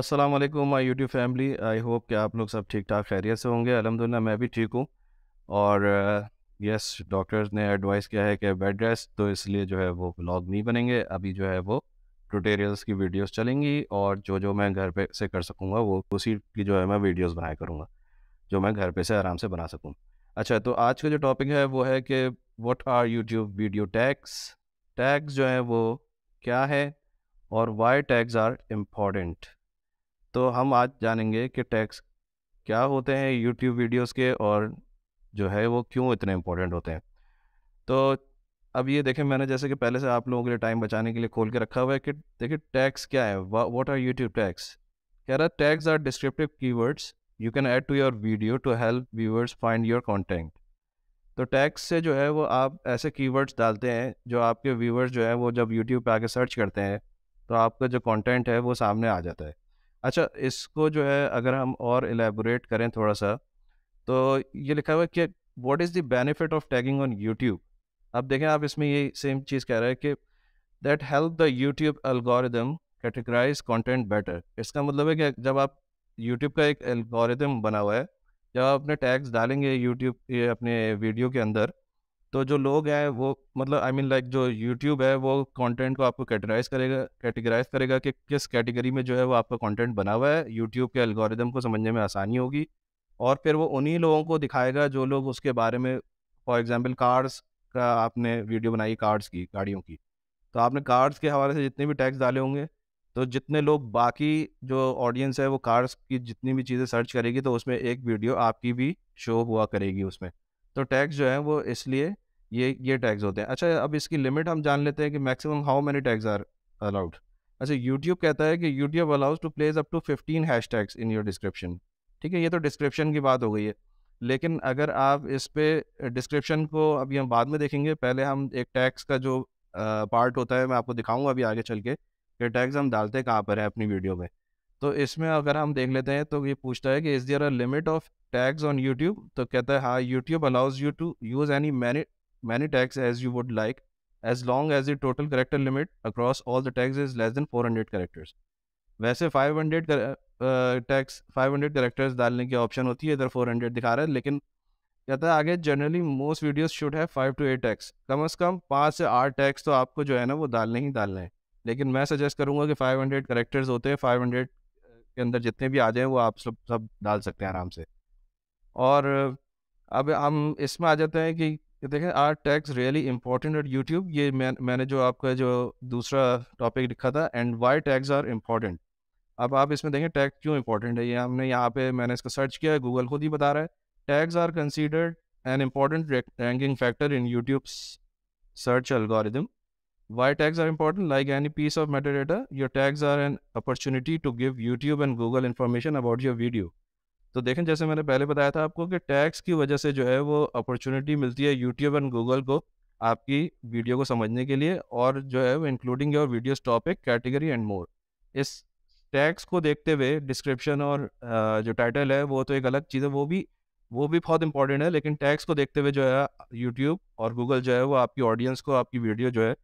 अस्सलाम वालेकुम my YouTube family I hope कि आप लोग सब ठीक ठाक खैरियत से होंगे अलहमदिल्ला मैं भी ठीक हूँ और यस डॉक्टर्स ने एडवाइस किया है कि बेड रेस्ट तो इसलिए जो है वो ब्लॉग नहीं बनेंगे अभी जो है वो ट्यूटोरियल्स की वीडियोस चलेंगी और जो जो मैं घर पे से कर सकूँगा वो उसी की जो है मैं वीडियोस बनाया करूँगा जो मैं घर पे से आराम से बना सकूँ अच्छा तो आज का जो टॉपिक है वो है कि what are YouTube video tags tags जो है वो क्या है और वाई टैग्स आर इम्पॉर्टेंट तो हम आज जानेंगे कि टैक्स क्या होते हैं यूट्यूब वीडियोस के और जो है वो क्यों इतने इम्पोर्टेंट होते हैं तो अब ये देखें मैंने जैसे कि पहले से आप लोगों के लिए टाइम बचाने के लिए खोल के रखा हुआ है कि देखिए टैक्स क्या है वॉट आर यूट्यूब टैक्स कह रहा tags are descriptive keywords you can add to your video to help viewers find your content तो टैक्स से जो है वो आप ऐसे कीवर्ड्स डालते हैं जो आपके व्यूअर्स जो है वो जब यूट्यूब पे आके सर्च करते हैं तो आपका जो कंटेंट है वो सामने आ जाता है अच्छा इसको जो है अगर हम और एलेबोरेट करें थोड़ा सा तो ये लिखा हुआ है कि what is the benefit of tagging on YouTube अब देखें आप इसमें ये सेम चीज़ कह रहे हैं कि that help the YouTube algorithm categorise content better इसका मतलब है कि जब आप यूट्यूब का एक एल्गोरिदम बना हुआ है जब आप अपने टैग्स डालेंगे यूट्यूब अपने वीडियो के अंदर तो जो लोग हैं वो मतलब आई मीन लाइक जो यूट्यूब है वो कंटेंट को आपको कैटेगराइज करेगा कैटेगराइज करेगा कि किस कैटेगरी में जो है वो आपका कंटेंट बना हुआ है यूट्यूब के एल्गोरिदम को समझने में आसानी होगी और फिर वो उन्हीं लोगों को दिखाएगा जो लोग उसके बारे में फॉर एग्जाम्पल कार्ड्स का आपने वीडियो बनाई कार्ड्स की गाड़ियों की तो आपने कार्ड्स के हवाले से जितने भी टैक्स डाले होंगे तो जितने लोग बाकी जो ऑडियंस है वो कार्ड्स की जितनी भी चीज़ें सर्च करेगी तो उसमें एक वीडियो आपकी भी शो हुआ करेगी उसमें तो टैक्स जो है वो इसलिए ये ये टैग्स होते हैं अच्छा अब इसकी लिमिट हम जान लेते हैं कि maximum how many tags are allowed अच्छा यूट्यूब कहता है कि YouTube allows to place up to fifteen hashtags in your description ठीक है ये तो डिस्क्रिप्शन की बात हो गई है लेकिन अगर आप इस पर डिस्क्रिप्शन को अभी हम बाद में देखेंगे पहले हम एक टैक्स का जो पार्ट होता है मैं आपको दिखाऊंगा अभी आगे चल के कि टैक्स हम डालते हैं कहाँ पर है अपनी वीडियो में तो इसमें अगर हम देख लेते हैं तो ये पूछता है कि is there a limit of tags on YouTube तो कहता है हाँ YouTube allows you to use any many many tags as you would like as long as the total character limit across all the tags is less than 400 characters वैसे 500 tax uh, 500 characters डालने की option होती है इधर 400 दिखा रहा है लेकिन कहता है आगे जनरली मोस्ट वीडियोस शुड है फाइव टू एट टैक्स कम अज़ कम पाँच से आठ टैक्स तो आपको जो है ना वो डालने ही डालने हैं लेकिन मैं सजेस्ट करूँगा कि 500 हंड्रेड करेक्टर्स होते हैं हंड्रेड के अंदर जितने भी आ जाएँ वो आप सब सब डाल सकते हैं आराम से और अब हम इसमें आ जाते हैं कि कि देखें are tags really important at YouTube ये मैं, मैंने जो आपका जो दूसरा टॉपिक लिखा था and why tags are important अब आप इसमें देखें टैक्स क्यों इंपॉर्टेंट है ये हमने यहाँ पे मैंने इसका सर्च किया है गूगल खुद ही बता रहा है tags are considered an important ranking factor in YouTube search algorithm why tags are important like any piece of metadata your tags are an opportunity to give YouTube and Google information about your video तो देखें जैसे मैंने पहले बताया था आपको कि tax की वजह से जो है वो अपॉर्चुनिटी मिलती है यूट्यूब एंड गूगल को आपकी वीडियो को समझने के लिए और जो है वो including your video's topic category and more इस टैक्स को देखते हुए डिस्क्रिप्शन और जो टाइटल है वो तो एक अलग चीज़ है वो भी वो भी बहुत इंपॉर्टेंट है लेकिन टैक्स को देखते हुए जो है यूट्यूब और गूगल जो है वो आपकी ऑडियंस को आपकी वीडियो जो है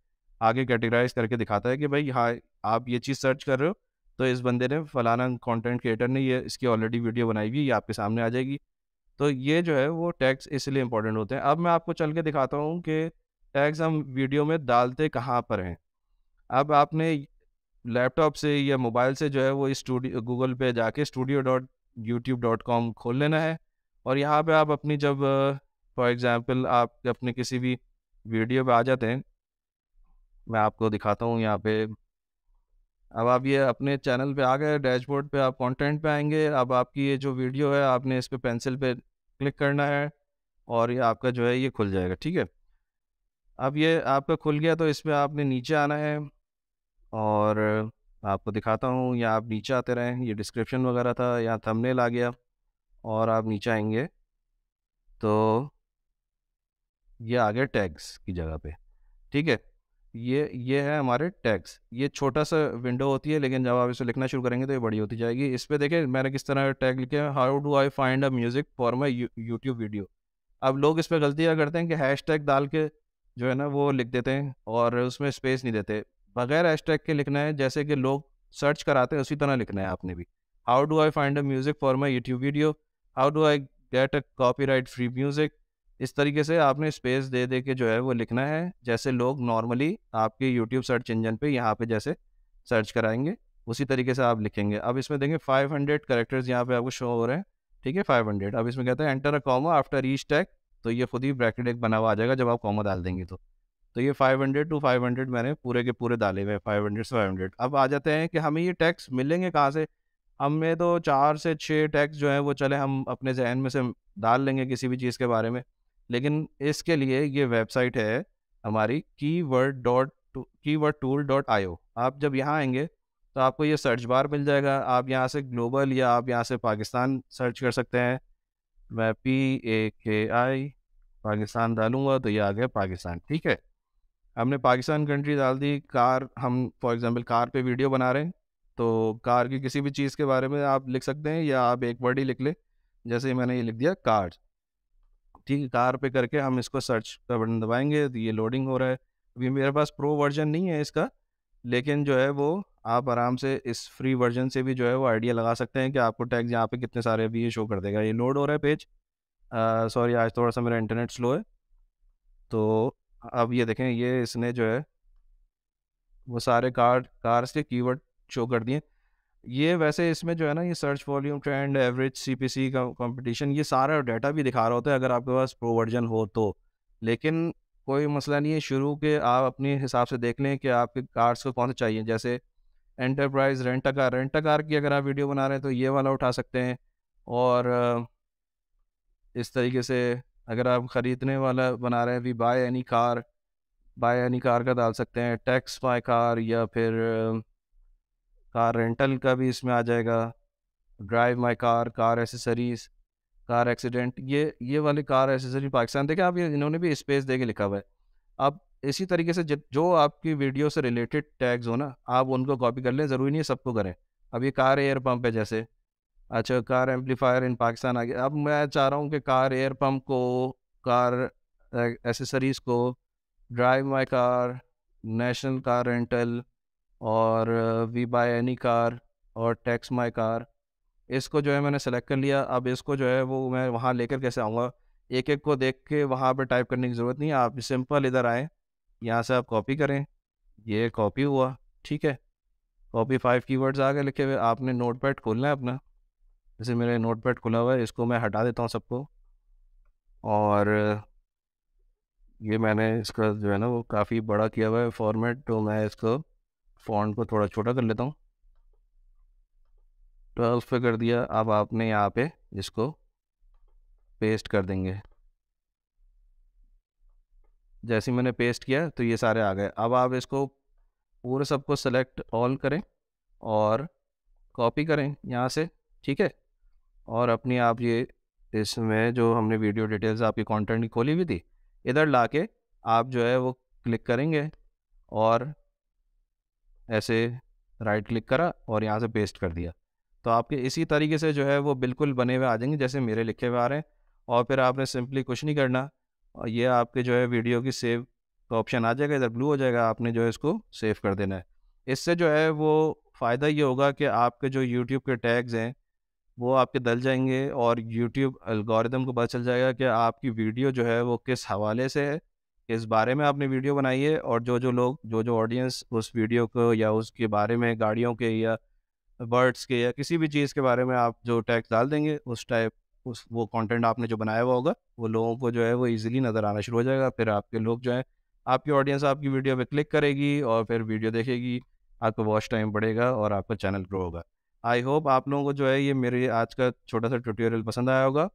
आगे कैटेगराइज करके दिखाता है कि भाई हाँ आप ये चीज़ सर्च कर रहे हो तो इस बंदे ने फलाना कंटेंट क्रिएटर ने ये इसकी ऑलरेडी वीडियो बनाई हुई ये आपके सामने आ जाएगी तो ये जो है वो टैग्स इसलिए इंपॉर्टेंट होते हैं अब मैं आपको चल के दिखाता हूँ कि टैग्स हम वीडियो में डालते कहाँ पर हैं अब आपने लैपटॉप से या मोबाइल से जो है वो स्टूडियो गूगल पे जाके studio dot YouTube dot com खोल लेना है और यहाँ पे आप अपनी जब फॉर एग्ज़ाम्पल आप अपने किसी भी वीडियो पे आ जाते हैं मैं आपको दिखाता हूँ यहाँ पे अब आप ये अपने चैनल पे आ गए डैशबोर्ड पे आप कंटेंट पे आएंगे अब आपकी ये जो वीडियो है आपने इस पर पे पेंसिल पे क्लिक करना है और ये आपका जो है ये खुल जाएगा ठीक है अब ये आपका खुल गया तो इसमें आपने नीचे आना है और आपको दिखाता हूँ या आप नीचे आते रहें ये डिस्क्रिप्शन वगैरह था यहाँ थंबनेल आ गया और आप नीचे आएंगे तो ये आ गया टैग्स की जगह पे ठीक है ये ये है हमारे टैग्स ये छोटा सा विंडो होती है लेकिन जब आप इसे लिखना शुरू करेंगे तो ये बड़ी होती जाएगी इस पर देखें मैंने किस तरह टैग लिखे हैं how do I find a music for my YouTube video अब लोग इस पर गलतियाँ करते हैं कि हैश टैग डाल के जो है ना वो लिख देते हैं और उसमें स्पेस नहीं देते बगैर हैश टैग के लिखना है जैसे कि लोग सर्च कराते हैं उसी तरह लिखना है आपने भी how do I find a music for my YouTube video how do I get a copyright free music इस तरीके से आपने स्पेस दे दे के जो है वो लिखना है जैसे लोग नॉर्मली आपके यूट्यूब सर्च इंजन पे यहाँ पे जैसे सर्च कराएंगे उसी तरीके से आप लिखेंगे अब इसमें देखें 500 हंड्रेड करेक्टर्स यहाँ पे आपको शो हो रहे हैं ठीक है 500 अब इसमें कहते हैं enter a comma after each tag तो ये खुद ही ब्रैकेट एक बना हुआ आ जाएगा जब आप कॉमो डाल देंगे तो तो ये 500 टू 500 मैंने पूरे के पूरे डाले हुए फाइव हंड्रेड से हंड्रेड अब आ जाते हैं कि हमें ये टैक्स मिलेंगे कहाँ से हमें तो चार से छः टैक्स जो है वो चले हम अपने जहन में से डाल लेंगे किसी भी चीज़ के बारे में लेकिन इसके लिए ये वेबसाइट है हमारी की वर्ड डॉट की वर्ड टूल डॉट आई आप जब यहाँ आएंगे तो आपको ये सर्च बार मिल जाएगा आप यहाँ से ग्लोबल या आप यहाँ से पाकिस्तान सर्च कर सकते हैं मैं पी ए के आई पाकिस्तान डालूंगा तो ये आ गया पाकिस्तान ठीक है हमने पाकिस्तान कंट्री डाल दी कार हम फॉर एग्जांपल कार पे वीडियो बना रहे हैं तो कार की किसी भी चीज़ के बारे में आप लिख सकते हैं या आप एक वर्ड ही लिख लें जैसे मैंने ये लिख दिया कार्ड ठीक है कार पे करके हम इसको सर्च का बटन दबाएंगे तो ये लोडिंग हो रहा है अभी मेरे पास प्रो वर्जन नहीं है इसका लेकिन जो है वो आप आराम से इस फ्री वर्जन से भी जो है वो आइडिया लगा सकते हैं कि आपको टैक्स यहाँ पे कितने सारे अभी ये शो कर देगा ये लोड हो रहा है पेज सॉरी आज थोड़ा सा मेरा इंटरनेट स्लो है तो अब ये देखें ये इसने जो है वो सारे कार्ड कार्स के कीवर्ड शो कर दिए ये वैसे इसमें जो है ना ये search volume trend average C C का कॉम्पिटिशन ये सारा डाटा भी दिखा रहा होता है अगर आपके पास प्रो वर्जन हो तो लेकिन कोई मसला नहीं है शुरू के आप अपने हिसाब से देख लें कि आपके कार्ड्स को कौन से चाहिए जैसे enterprise rent a car rent a car की अगर आप वीडियो बना रहे हैं तो ये वाला उठा सकते हैं और इस तरीके से अगर आप ख़रीदने वाला बना रहे हैं we buy any car buy any car का डाल सकते हैं टैक्स बाय कार या फिर कार रेंटल का भी इसमें आ जाएगा drive my car car accessories car accident ये ये वाले कार एसेसरी पाकिस्तान देखें आप ये इन्होंने भी स्पेस दे के लिखा हुआ है आप इसी तरीके से जो आपकी वीडियो से रिलेटेड टैग्स हो ना आप उनको कॉपी कर लें ज़रूरी नहीं है सबको करें अब ये कार एयर पम्प है जैसे अच्छा कार एम्पलीफायर इन पाकिस्तान आ गया अब मैं चाह रहा हूँ कि कार एयर पम्प को कार एसेसरीज़ को drive my car national car rental और वी बाय एनी कार और टैक्स माई कार इसको जो है मैंने सेलेक्ट कर लिया अब इसको जो है वो मैं वहाँ लेकर कैसे आऊँगा एक एक को देख के वहाँ पर टाइप करने की ज़रूरत नहीं है आप सिंपल इधर आएँ यहाँ से आप कॉपी करें ये कॉपी हुआ ठीक है कॉपी फाइव कीवर्ड्स आ गए लिखे हुए आपने नोटपैड खोलना है अपना जैसे मेरे नोटपैड खुला हुआ है इसको मैं हटा देता हूँ सबको और ये मैंने इसका जो है ना वो काफ़ी बड़ा किया हुआ है फॉर्मेट तो मैं इसको फॉन्ट को थोड़ा छोटा कर लेता हूँ ट्वेल्व पे कर दिया अब आपने यहाँ पे इसको पेस्ट कर देंगे जैसे मैंने पेस्ट किया तो ये सारे आ गए अब आप इसको पूरे सबको सेलेक्ट ऑल करें और कॉपी करें यहाँ से ठीक है और अपनी आप ये इसमें जो हमने वीडियो डिटेल्स आपकी कंटेंट की खोली हुई थी इधर ला के आप जो है वो क्लिक करेंगे और ऐसे राइट क्लिक करा और यहाँ से पेस्ट कर दिया तो आपके इसी तरीके से जो है वो बिल्कुल बने हुए आ जाएंगे जैसे मेरे लिखे हुए आ रहे हैं और फिर आपने सिंपली कुछ नहीं करना और ये आपके जो है वीडियो की सेव का ऑप्शन आ जाएगा इधर ब्लू हो जाएगा आपने जो है इसको सेव कर देना है इससे जो है वो फ़ायदा ये होगा कि आपके जो यूट्यूब के टैग्स हैं वो आपके दल जाएंगे और यूट्यूब अलगोरिदम को पता चल जाएगा कि आपकी वीडियो जो है वो किस हवाले से है इस बारे में आपने वीडियो बनाई है और जो जो लोग जो जो ऑडियंस उस वीडियो को या उसके बारे में गाड़ियों के या बर्ड्स के या किसी भी चीज़ के बारे में आप जो टैक्स डाल देंगे उस टाइप उस वो कंटेंट आपने जो बनाया हुआ होगा वो लोगों को जो है वो इजीली नज़र आना शुरू हो जाएगा फिर आपके लोग जो है आपकी ऑडियंस आपकी वीडियो पे क्लिक करेगी और फिर वीडियो देखेगी आपका वॉच टाइम बढ़ेगा और आपका चैनल ग्रो होगा आई होप आप लोगों को जो है ये मेरे आज का छोटा सा ट्यूटोरियल पसंद आया होगा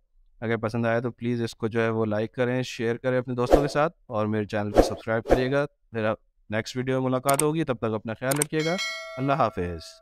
अगर पसंद आया तो प्लीज़ इसको जो है वो लाइक करें शेयर करें अपने दोस्तों के साथ और मेरे चैनल को सब्सक्राइब करिएगा फिर नेक्स्ट वीडियो में मुलाकात होगी तब तक अपना ख्याल रखिएगा अल्लाह हाफिज़